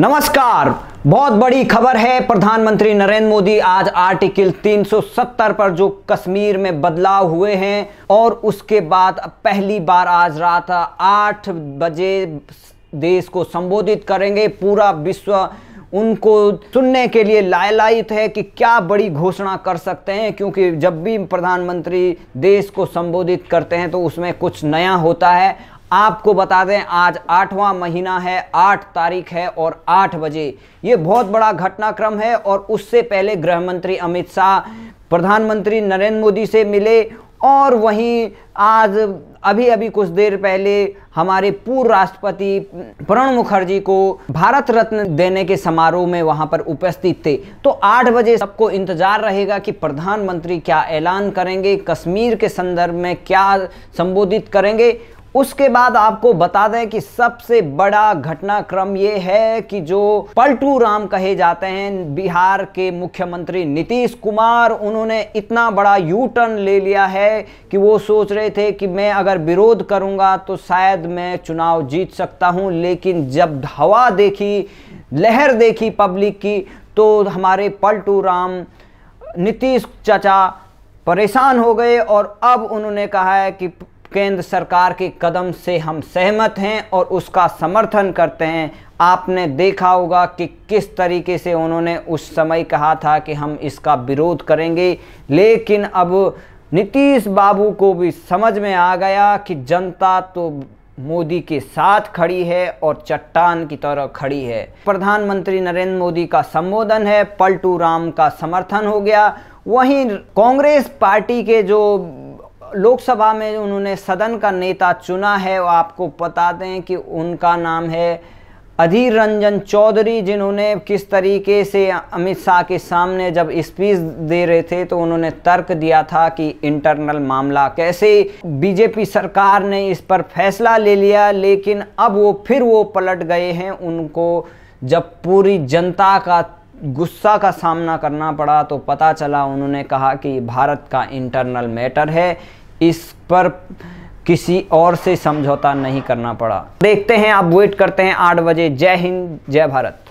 नमस्कार बहुत बड़ी खबर है प्रधानमंत्री नरेंद्र मोदी आज आर्टिकल 370 पर जो कश्मीर में बदलाव हुए हैं और उसके बाद पहली बार आज रात आठ बजे देश को संबोधित करेंगे पूरा विश्व उनको सुनने के लिए लायलायित है कि क्या बड़ी घोषणा कर सकते हैं क्योंकि जब भी प्रधानमंत्री देश को संबोधित करते हैं तो उसमें कुछ नया होता है आपको बता दें आज आठवां महीना है आठ तारीख है और आठ बजे ये बहुत बड़ा घटनाक्रम है और उससे पहले गृह मंत्री अमित शाह प्रधानमंत्री नरेंद्र मोदी से मिले और वहीं आज अभी अभी कुछ देर पहले हमारे पूर्व राष्ट्रपति प्रणब मुखर्जी को भारत रत्न देने के समारोह में वहां पर उपस्थित थे तो आठ बजे सबको इंतजार रहेगा कि प्रधानमंत्री क्या ऐलान करेंगे कश्मीर के संदर्भ में क्या संबोधित करेंगे उसके बाद आपको बता दें कि सबसे बड़ा घटनाक्रम ये है कि जो पलटू राम कहे जाते हैं बिहार के मुख्यमंत्री नीतीश कुमार उन्होंने इतना बड़ा यू टर्न ले लिया है कि वो सोच रहे थे कि मैं अगर विरोध करूंगा तो शायद मैं चुनाव जीत सकता हूं लेकिन जब हवा देखी लहर देखी पब्लिक की तो हमारे पलटू राम नीतीश चाचा परेशान हो गए और अब उन्होंने कहा है कि केंद्र सरकार के कदम से हम सहमत हैं और उसका समर्थन करते हैं आपने देखा होगा कि किस तरीके से उन्होंने उस समय कहा था कि हम इसका विरोध करेंगे लेकिन अब नीतीश बाबू को भी समझ में आ गया कि जनता तो मोदी के साथ खड़ी है और चट्टान की तरह खड़ी है प्रधानमंत्री नरेंद्र मोदी का संबोधन है पलटू राम का समर्थन हो गया वहीं कांग्रेस पार्टी के जो लोकसभा में उन्होंने सदन का नेता चुना है और आपको बता दें कि उनका नाम है अधीर रंजन चौधरी जिन्होंने किस तरीके से अमित शाह के सामने जब स्पीच दे रहे थे तो उन्होंने तर्क दिया था कि इंटरनल मामला कैसे बीजेपी सरकार ने इस पर फैसला ले लिया लेकिन अब वो फिर वो पलट गए हैं उनको जब पूरी जनता का गुस्सा का सामना करना पड़ा तो पता चला उन्होंने कहा कि भारत का इंटरनल मैटर है इस पर किसी और से समझौता नहीं करना पड़ा देखते हैं आप वेट करते हैं आठ बजे जय हिंद जय भारत